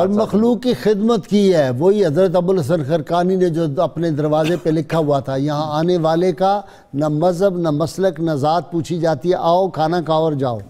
और मखलूक की खिदमत की है वही हज़रत अबुल हसन खरकानी ने जो अपने दरवाजे पे लिखा हुआ था यहाँ आने वाले का न मज़हब न मसलक न ज़ात पूछी जाती है आओ खाना खाओ और जाओ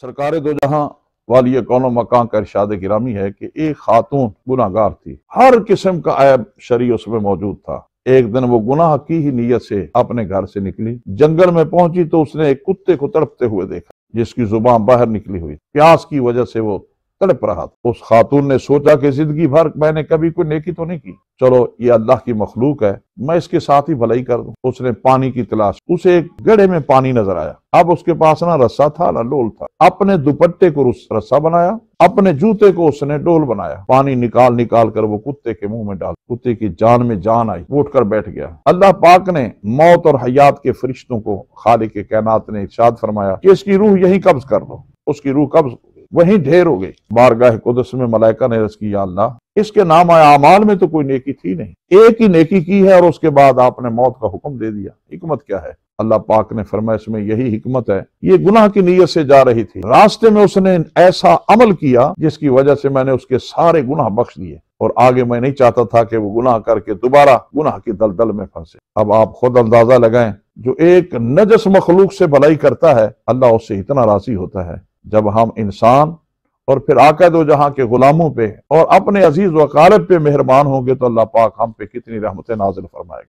सरकार दो तो जहाँ वाली कौन मकान का इर्शाद गिरामी है कि एक खातून गुनागार थी हर किस्म का ऐब शरी उसमें मौजूद था एक दिन वो गुनाह की ही नीयत से अपने घर से निकली जंगल में पहुंची तो उसने एक कुत्ते को तड़पते हुए देखा जिसकी जुबान बाहर निकली हुई प्यास की वजह से वो तड़प रहा था उस खातून ने सोचा कि जिंदगी भर मैंने कभी कोई नेकी तो नहीं की चलो ये अल्लाह की मखलूक है मैं इसके साथ ही भलाई कर दूं उसने पानी की तलाश उसे एक गड़े में पानी नजर आया अब उसके पास ना रस्सा था ना डोल था अपने दुपट्टे को रस्सा बनाया अपने जूते को उसने डोल बनाया पानी निकाल निकाल कर वो कुत्ते के मुंह में डाल कुत्ते की जान में जान आई उठ कर बैठ गया अल्लाह पाक ने मौत और हयात के फरिश्तों को खाली के कैनात ने इर्शाद फरमाया कि इसकी रूह यही कब्ज कर लो उसकी रूह कब्ज वहीं ढेर हो गई बारगाह कुदस में मलाइका ने रस की अल्लाह इसके नाम आमाल में तो कोई नेकी थी नहीं एक ही नेकी की है और उसके बाद आपने मौत का हुक्म दे दिया हिकमत क्या है अल्लाह पाक ने फरमाया इसमें यही हिकमत है ये गुनाह की नीयत से जा रही थी रास्ते में उसने ऐसा अमल किया जिसकी वजह से मैंने उसके सारे गुनाह बख्श दिए और आगे मैं नहीं चाहता था कि वो गुनाह करके दोबारा गुनाह की दलदल में फंसे अब आप खुद अंदाजा लगाएं जो एक नजस मखलूक से भलाई करता है अल्लाह उससे इतना राजी होता है जब हम इंसान और फिर आकद व जहां के गुलामों पे और अपने अजीज वकालत पे मेहरबान होंगे तो अल्लाह पाक हम पे कितनी रहमतें नाजिल फरमाएगा